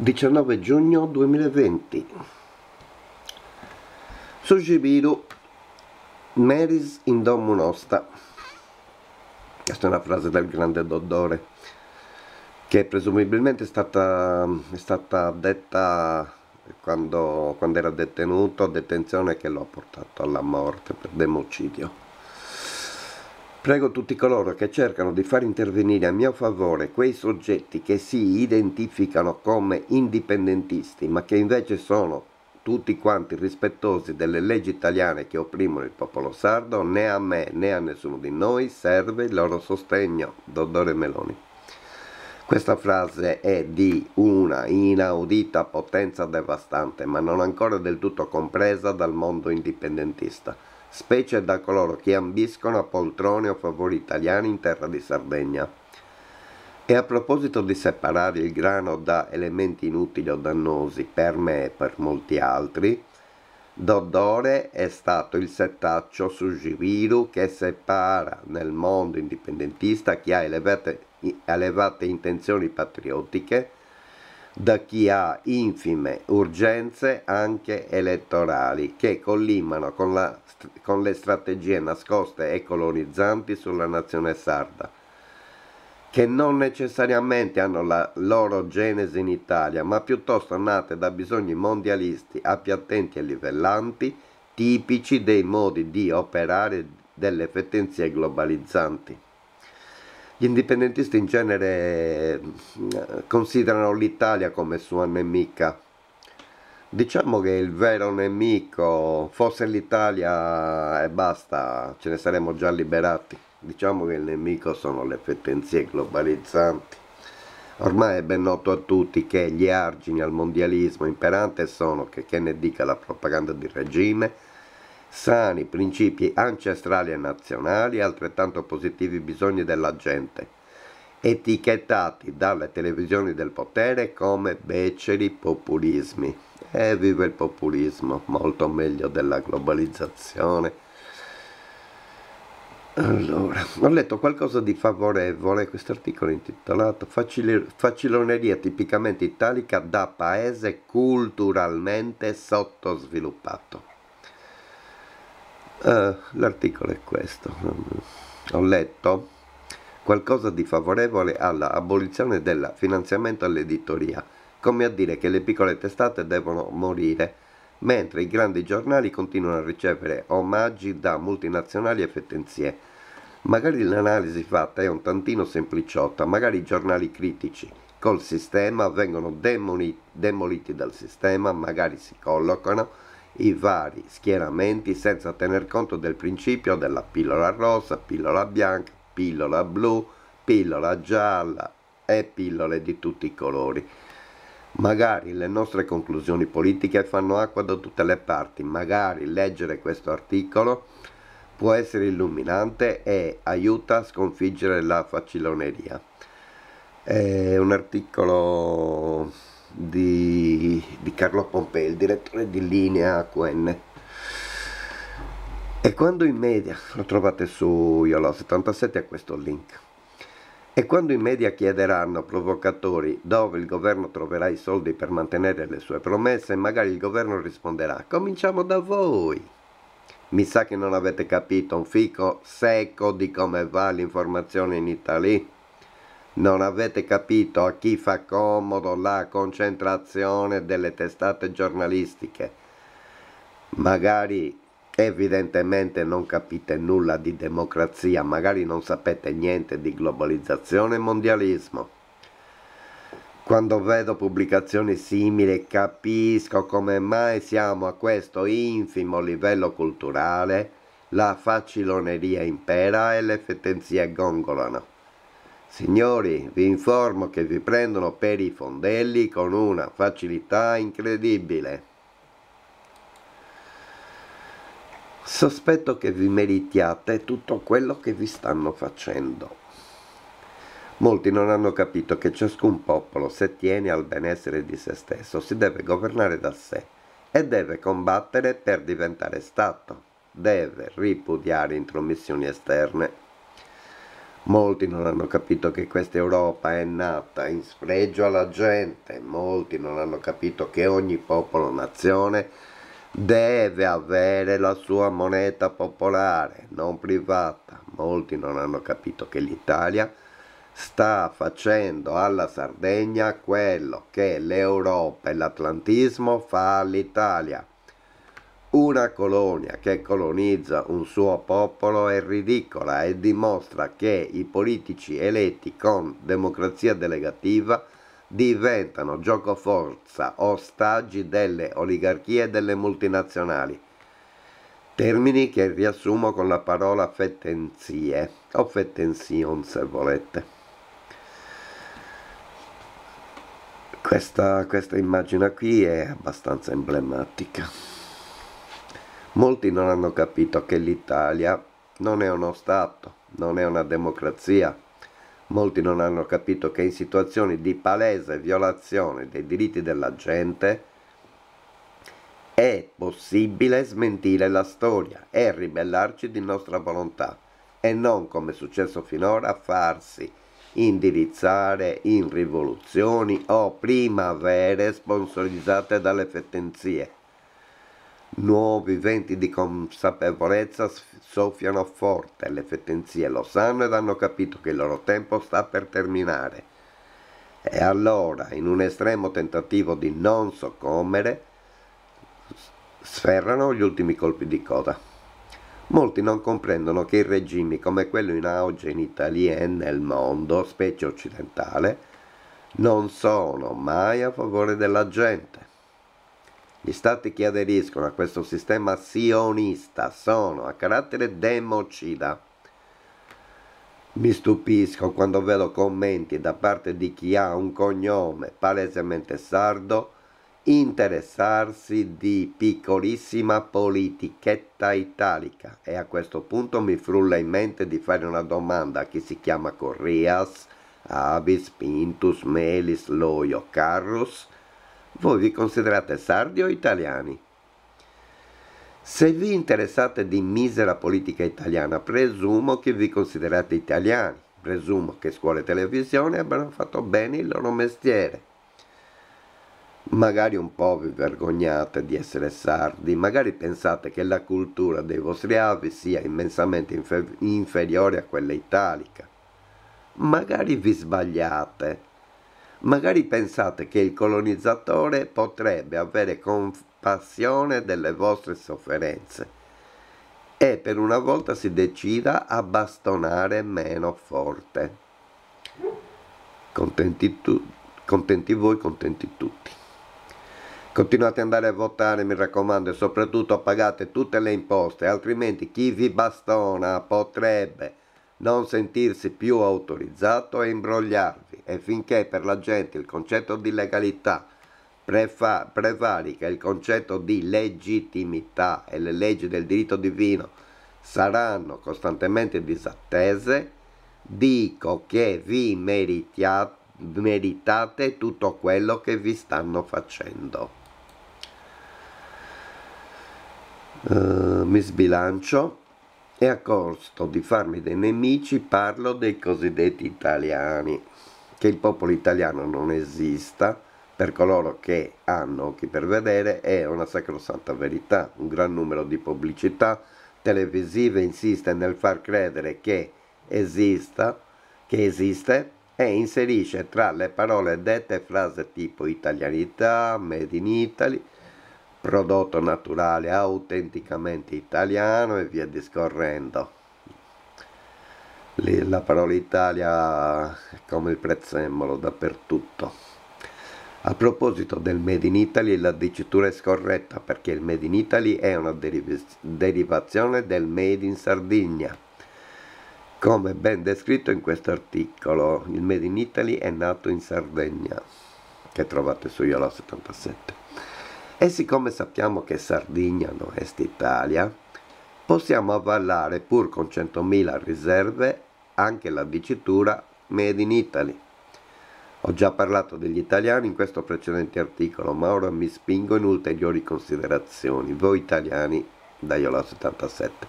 19 giugno 2020 Sugibiru Meris in domo nostra questa è una frase del grande Dottore che presumibilmente è stata, è stata detta quando, quando era detenuto, detenzione che lo ha portato alla morte per democidio Prego tutti coloro che cercano di far intervenire a mio favore quei soggetti che si identificano come indipendentisti, ma che invece sono tutti quanti rispettosi delle leggi italiane che opprimono il popolo sardo, né a me né a nessuno di noi serve il loro sostegno. Dottore Meloni. Questa frase è di una inaudita potenza devastante, ma non ancora del tutto compresa dal mondo indipendentista specie da coloro che ambiscono a poltrone o favori italiani in terra di Sardegna. E a proposito di separare il grano da elementi inutili o dannosi per me e per molti altri, d'odore è stato il settaccio su Giviru che separa nel mondo indipendentista chi ha elevate, elevate intenzioni patriottiche da chi ha infime urgenze anche elettorali che collimano con, la, con le strategie nascoste e colonizzanti sulla nazione sarda che non necessariamente hanno la loro genesi in Italia, ma piuttosto nate da bisogni mondialisti appiattenti e livellanti, tipici dei modi di operare delle fetenzie globalizzanti. Gli indipendentisti in genere eh, considerano l'Italia come sua nemica. Diciamo che il vero nemico fosse l'Italia e basta, ce ne saremmo già liberati. Diciamo che il nemico sono le fettenzie globalizzanti. Ormai è ben noto a tutti che gli argini al mondialismo imperante sono, che, che ne dica la propaganda di regime, sani principi ancestrali e nazionali e altrettanto positivi bisogni della gente, etichettati dalle televisioni del potere come beceri populismi. E vive il populismo, molto meglio della globalizzazione. Allora, ho letto qualcosa di favorevole, questo articolo intitolato Faciloneria tipicamente italica da paese culturalmente sottosviluppato. Eh, l'articolo è questo. Ho letto qualcosa di favorevole alla abolizione del finanziamento all'editoria, come a dire che le piccole testate devono morire, mentre i grandi giornali continuano a ricevere omaggi da multinazionali e fettenzie. Magari l'analisi fatta è un tantino sempliciotta, magari i giornali critici col sistema vengono demoli, demoliti dal sistema, magari si collocano i vari schieramenti senza tener conto del principio della pillola rossa, pillola bianca, pillola blu, pillola gialla e pillole di tutti i colori. Magari le nostre conclusioni politiche fanno acqua da tutte le parti, magari leggere questo articolo può essere illuminante e aiuta a sconfiggere la faciloneria. È un articolo di, di Carlo Pompei, il direttore di linea AQN. E quando in media, lo trovate su Yolo 77 a questo link, e quando i media chiederanno provocatori dove il governo troverà i soldi per mantenere le sue promesse, magari il governo risponderà cominciamo da voi. Mi sa che non avete capito un fico secco di come va l'informazione in Italia. Non avete capito a chi fa comodo la concentrazione delle testate giornalistiche. Magari evidentemente non capite nulla di democrazia, magari non sapete niente di globalizzazione e mondialismo. Quando vedo pubblicazioni simili capisco come mai siamo a questo infimo livello culturale, la faciloneria impera e le fetenzie gongolano. Signori, vi informo che vi prendono per i fondelli con una facilità incredibile. Sospetto che vi meritiate tutto quello che vi stanno facendo. Molti non hanno capito che ciascun popolo, se tiene al benessere di se stesso, si deve governare da sé e deve combattere per diventare Stato. Deve ripudiare intromissioni esterne Molti non hanno capito che questa Europa è nata in sfregio alla gente, molti non hanno capito che ogni popolo nazione deve avere la sua moneta popolare, non privata. Molti non hanno capito che l'Italia sta facendo alla Sardegna quello che l'Europa e l'Atlantismo fa all'Italia. Una colonia che colonizza un suo popolo è ridicola e dimostra che i politici eletti con democrazia delegativa diventano giocoforza, ostaggi delle oligarchie e delle multinazionali. Termini che riassumo con la parola fettenzie o fettenzion se volete. Questa, questa immagine qui è abbastanza emblematica. Molti non hanno capito che l'Italia non è uno Stato, non è una democrazia. Molti non hanno capito che in situazioni di palese violazione dei diritti della gente è possibile smentire la storia e ribellarci di nostra volontà e non, come è successo finora, farsi indirizzare in rivoluzioni o primavere sponsorizzate dalle fettenzie Nuovi venti di consapevolezza soffiano forte, le fetenzie lo sanno ed hanno capito che il loro tempo sta per terminare. E allora, in un estremo tentativo di non soccombere, sferrano gli ultimi colpi di coda. Molti non comprendono che i regimi come quello in auge in Italia e nel mondo, specie occidentale, non sono mai a favore della gente. Gli stati che aderiscono a questo sistema sionista sono a carattere democida. Mi stupisco quando vedo commenti da parte di chi ha un cognome palesemente sardo interessarsi di piccolissima politichetta italica e a questo punto mi frulla in mente di fare una domanda a chi si chiama Corrias, Abis, Pintus, Melis, Loio, Carrus voi vi considerate sardi o italiani? Se vi interessate di misera politica italiana, presumo che vi considerate italiani, presumo che scuole e televisione abbiano fatto bene il loro mestiere. Magari un po' vi vergognate di essere sardi, magari pensate che la cultura dei vostri avi sia immensamente infer inferiore a quella italica. Magari vi sbagliate Magari pensate che il colonizzatore potrebbe avere compassione delle vostre sofferenze e per una volta si decida a bastonare meno forte. Contenti, tu, contenti voi, contenti tutti. Continuate ad andare a votare, mi raccomando, e soprattutto pagate tutte le imposte, altrimenti chi vi bastona potrebbe non sentirsi più autorizzato e imbrogliarvi e finché per la gente il concetto di legalità prefa- prevarica il concetto di legittimità e le leggi del diritto divino saranno costantemente disattese, dico che vi meritate tutto quello che vi stanno facendo. Uh, mi sbilancio e a costo di farmi dei nemici parlo dei cosiddetti italiani che il popolo italiano non esista per coloro che hanno occhi per vedere è una sacrosanta verità. Un gran numero di pubblicità televisive insiste nel far credere che esista, che esiste e inserisce tra le parole dette frasi tipo italianità, made in Italy, prodotto naturale autenticamente italiano e via discorrendo la parola Italia come il prezzemolo dappertutto. A proposito del Made in Italy, la dicitura è scorretta perché il Made in Italy è una deriv derivazione del Made in Sardegna. Come ben descritto in questo articolo, il Made in Italy è nato in Sardegna, che trovate su Iola 77. E siccome sappiamo che Sardegna non è Italia, possiamo avvallare pur con 100.000 riserve anche la dicitura Made in Italy. Ho già parlato degli italiani in questo precedente articolo, ma ora mi spingo in ulteriori considerazioni. Voi italiani, da Iola 77.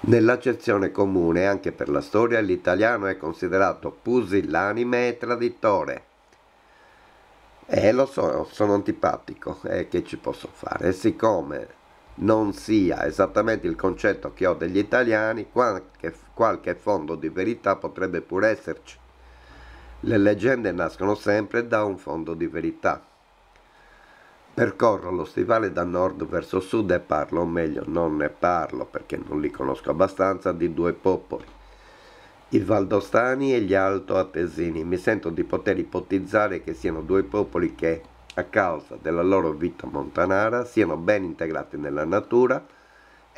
Nell'accezione comune, anche per la storia, l'italiano è considerato pusillanime e traditore. Eh, lo so, sono antipatico, eh, che ci posso fare? E siccome non sia esattamente il concetto che ho degli italiani, qualche qualche fondo di verità potrebbe pure esserci. Le leggende nascono sempre da un fondo di verità. Percorro lo stivale da nord verso sud e parlo, o meglio non ne parlo perché non li conosco abbastanza, di due popoli, i Valdostani e gli Alto Atesini. Mi sento di poter ipotizzare che siano due popoli che, a causa della loro vita montanara, siano ben integrati nella natura,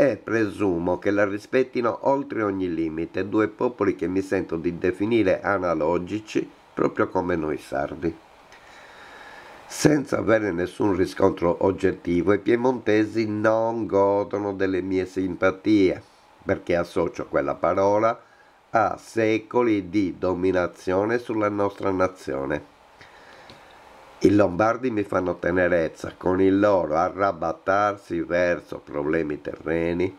e presumo che la rispettino oltre ogni limite due popoli che mi sento di definire analogici proprio come noi sardi. Senza avere nessun riscontro oggettivo i piemontesi non godono delle mie simpatie perché associo quella parola a secoli di dominazione sulla nostra nazione. I lombardi mi fanno tenerezza con il loro arrabattarsi verso problemi terreni.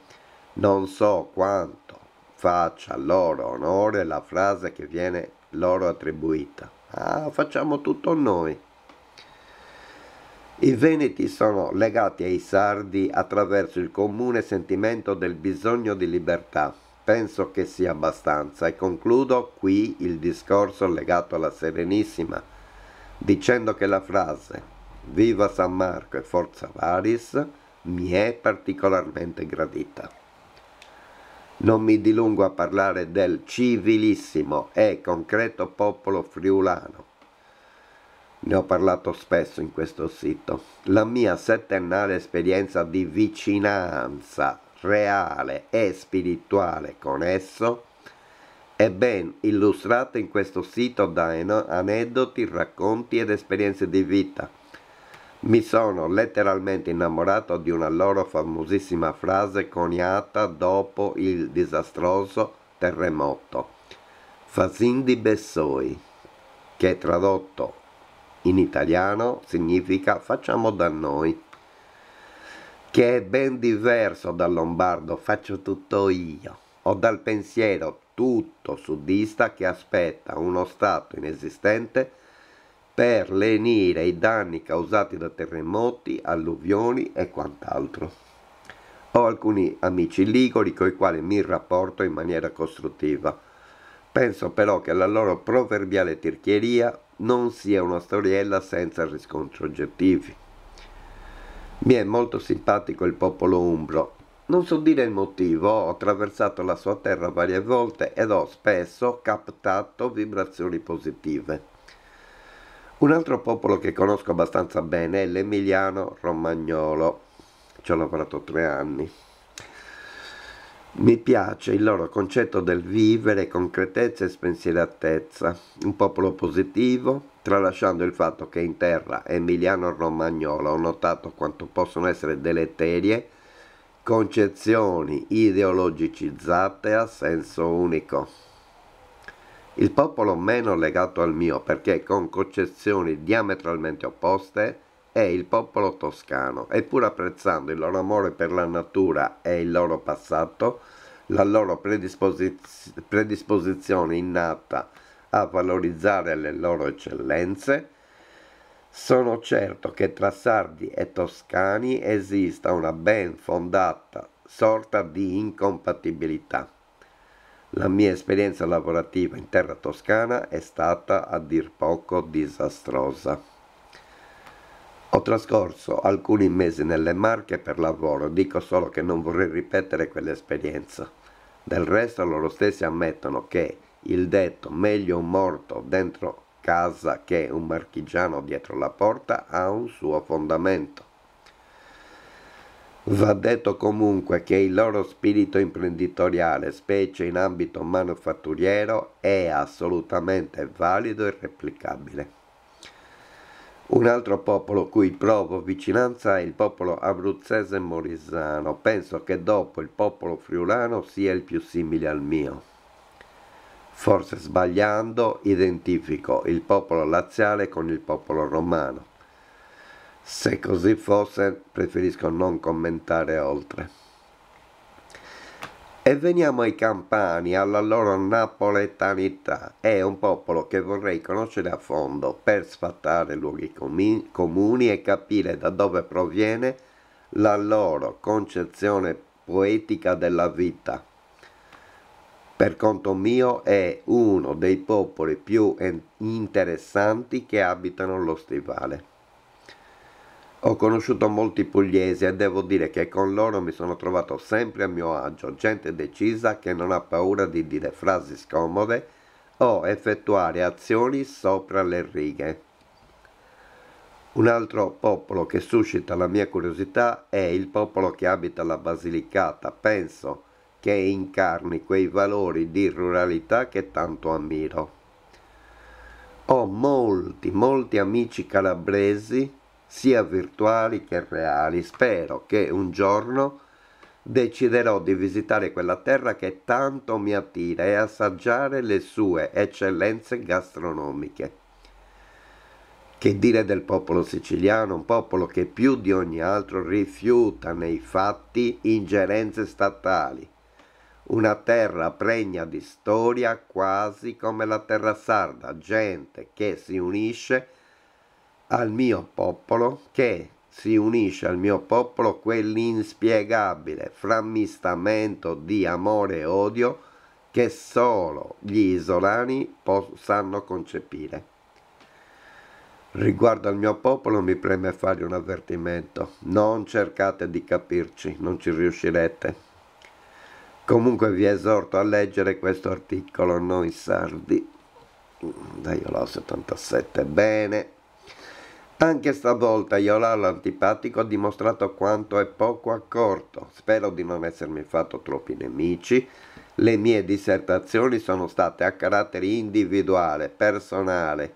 Non so quanto faccia loro onore la frase che viene loro attribuita. Ah, facciamo tutto noi. I veneti sono legati ai sardi attraverso il comune sentimento del bisogno di libertà. Penso che sia abbastanza e concludo qui il discorso legato alla Serenissima dicendo che la frase Viva San Marco e Forza Varis mi è particolarmente gradita. Non mi dilungo a parlare del civilissimo e concreto popolo friulano. Ne ho parlato spesso in questo sito. La mia settennale esperienza di vicinanza reale e spirituale con esso è ben illustrato in questo sito da aneddoti, racconti ed esperienze di vita. Mi sono letteralmente innamorato di una loro famosissima frase coniata dopo il disastroso terremoto. Fasindi Bessoi, che tradotto in italiano significa facciamo da noi, che è ben diverso dal lombardo faccio tutto io o dal pensiero tutto sudista che aspetta uno Stato inesistente per lenire i danni causati da terremoti, alluvioni e quant'altro. Ho alcuni amici liguri con i quali mi rapporto in maniera costruttiva. Penso però che la loro proverbiale tirchieria non sia una storiella senza riscontri oggettivi. Mi è molto simpatico il popolo umbro non so dire il motivo, ho attraversato la sua terra varie volte ed ho spesso captato vibrazioni positive. Un altro popolo che conosco abbastanza bene è l'emiliano romagnolo. Ci ho lavorato tre anni. Mi piace il loro concetto del vivere concretezza e spensieratezza, un popolo positivo, tralasciando il fatto che in terra emiliano Romagnolo ho notato quanto possono essere deleterie concezioni ideologicizzate a senso unico. Il popolo meno legato al mio perché con concezioni diametralmente opposte è il popolo toscano eppure apprezzando il loro amore per la natura e il loro passato, la loro predisposiz- predisposizione innata a valorizzare le loro eccellenze, sono certo che tra sardi e toscani esista una ben fondata sorta di incompatibilità. La mia esperienza lavorativa in terra toscana è stata a dir poco disastrosa. Ho trascorso alcuni mesi nelle Marche per lavoro, dico solo che non vorrei ripetere quell'esperienza. Del resto loro stessi ammettono che il detto meglio un morto dentro casa che un marchigiano dietro la porta ha un suo fondamento. Va detto comunque che il loro spirito imprenditoriale, specie in ambito manufatturiero, è assolutamente valido e replicabile. Un altro popolo cui provo vicinanza è il popolo abruzzese morisano. Penso che dopo il popolo friulano sia il più simile al mio. Forse sbagliando identifico il popolo laziale con il popolo romano. Se così fosse preferisco non commentare oltre. E veniamo ai campani, alla loro napoletanità. È un popolo che vorrei conoscere a fondo per sfatare luoghi comuni e capire da dove proviene la loro concezione poetica della vita per conto mio è uno dei popoli più interessanti che abitano lo stivale. Ho conosciuto molti pugliesi e devo dire che con loro mi sono trovato sempre a mio agio, gente decisa che non ha paura di dire frasi scomode o effettuare azioni sopra le righe. Un altro popolo che suscita la mia curiosità è il popolo che abita la Basilicata, penso che incarni quei valori di ruralità che tanto ammiro. Ho molti, molti amici calabresi, sia virtuali che reali. Spero che un giorno deciderò di visitare quella terra che tanto mi attira e assaggiare le sue eccellenze gastronomiche. Che dire del popolo siciliano, un popolo che più di ogni altro rifiuta nei fatti ingerenze statali una terra pregna di storia quasi come la terra sarda, gente che si unisce al mio popolo, che si unisce al mio popolo quell'inspiegabile frammistamento di amore e odio che solo gli isolani sanno concepire. Riguardo al mio popolo mi preme fare un avvertimento. Non cercate di capirci, non ci riuscirete. Comunque vi esorto a leggere questo articolo Noi Sardi da Iola 77. Bene. Anche stavolta Iolala l'antipatico ha dimostrato quanto è poco accorto. Spero di non essermi fatto troppi nemici. Le mie dissertazioni sono state a carattere individuale, personale,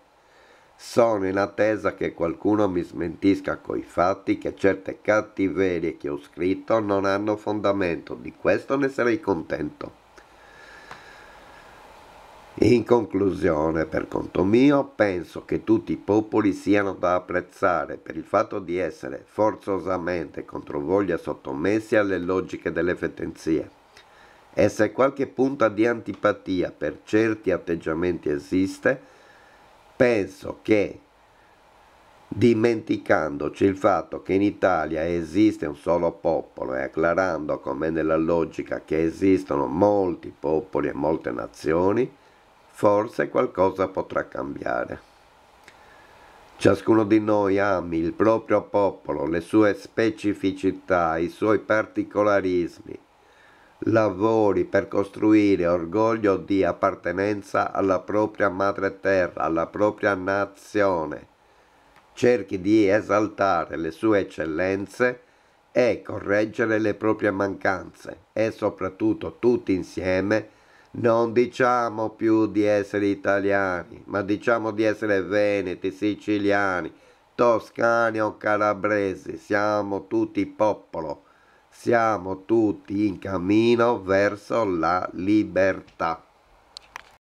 sono in attesa che qualcuno mi smentisca coi fatti che certe cattiverie che ho scritto non hanno fondamento, di questo ne sarei contento. In conclusione, per conto mio, penso che tutti i popoli siano da apprezzare per il fatto di essere forzosamente contro voglia sottomessi alle logiche delle fetenzie. E se qualche punta di antipatia per certi atteggiamenti esiste, penso che dimenticandoci il fatto che in Italia esiste un solo popolo e acclarando come nella logica che esistono molti popoli e molte nazioni, forse qualcosa potrà cambiare. Ciascuno di noi ami il proprio popolo, le sue specificità, i suoi particolarismi, lavori per costruire orgoglio di appartenenza alla propria madre terra, alla propria nazione. Cerchi di esaltare le sue eccellenze e correggere le proprie mancanze e soprattutto tutti insieme non diciamo più di essere italiani, ma diciamo di essere veneti, siciliani, toscani o calabresi, siamo tutti popolo siamo tutti in cammino verso la libertà.